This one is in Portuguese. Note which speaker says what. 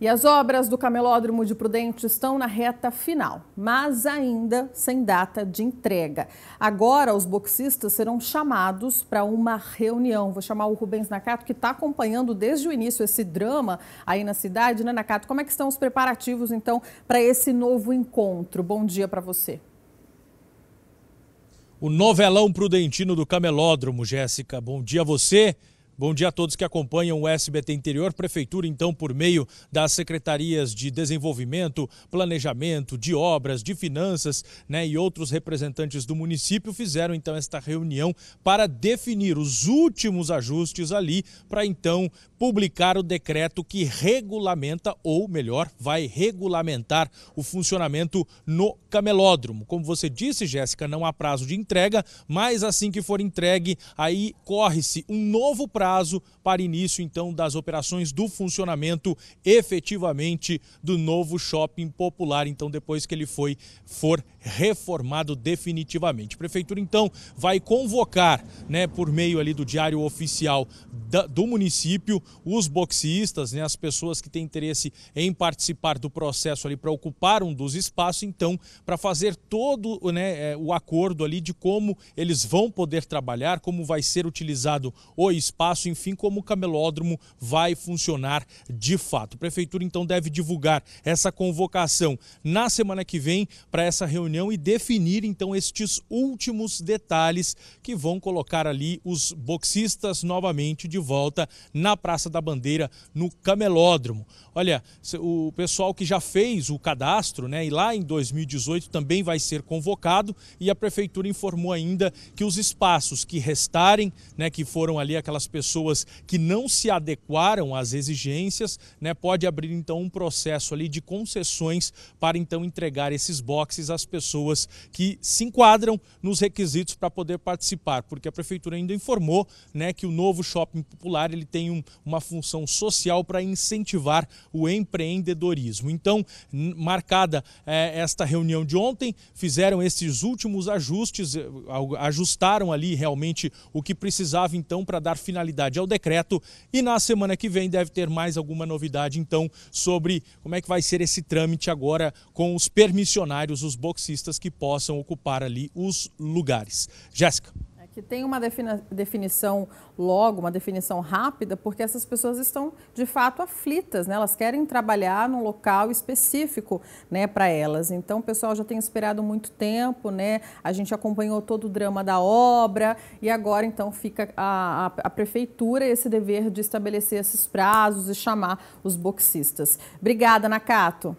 Speaker 1: E as obras do Camelódromo de Prudente estão na reta final, mas ainda sem data de entrega. Agora, os boxistas serão chamados para uma reunião. Vou chamar o Rubens Nakato, que está acompanhando desde o início esse drama aí na cidade. Né, Nakato, como é que estão os preparativos, então, para esse novo encontro? Bom dia para você.
Speaker 2: O novelão prudentino do Camelódromo, Jéssica. Bom dia a você. Bom dia a todos que acompanham o SBT Interior. Prefeitura, então, por meio das secretarias de Desenvolvimento, Planejamento, de Obras, de Finanças né, e outros representantes do município, fizeram então esta reunião para definir os últimos ajustes ali, para então publicar o decreto que regulamenta, ou melhor, vai regulamentar o funcionamento no camelódromo. Como você disse, Jéssica, não há prazo de entrega, mas assim que for entregue, aí corre-se um novo prazo prazo para início então das operações do funcionamento efetivamente do novo shopping popular, então depois que ele foi for reformado definitivamente. A prefeitura então vai convocar, né, por meio ali do diário oficial da, do município, os boxistas, né, as pessoas que têm interesse em participar do processo ali para ocupar um dos espaços, então para fazer todo, né, é, o acordo ali de como eles vão poder trabalhar, como vai ser utilizado o espaço espaço, enfim, como o camelódromo vai funcionar de fato. A prefeitura então deve divulgar essa convocação na semana que vem para essa reunião e definir então estes últimos detalhes que vão colocar ali os boxistas novamente de volta na Praça da Bandeira, no camelódromo. Olha, o pessoal que já fez o cadastro, né, e lá em 2018 também vai ser convocado e a prefeitura informou ainda que os espaços que restarem, né, que foram ali aquelas pessoas pessoas que não se adequaram às exigências, né, pode abrir então um processo ali de concessões para então entregar esses boxes às pessoas que se enquadram nos requisitos para poder participar, porque a prefeitura ainda informou, né, que o novo shopping popular ele tem um, uma função social para incentivar o empreendedorismo. Então, marcada é, esta reunião de ontem, fizeram esses últimos ajustes, eh, ajustaram ali realmente o que precisava então para dar finalidade finalidade ao decreto e na semana que vem deve ter mais alguma novidade então sobre como é que vai ser esse trâmite agora com os permissionários, os boxistas que possam ocupar ali os lugares. Jéssica
Speaker 1: que tem uma definição logo, uma definição rápida, porque essas pessoas estão de fato aflitas, né? Elas querem trabalhar num local específico, né, para elas. Então, o pessoal já tem esperado muito tempo, né? A gente acompanhou todo o drama da obra e agora então fica a, a, a prefeitura esse dever de estabelecer esses prazos e chamar os boxistas. Obrigada, Nakato.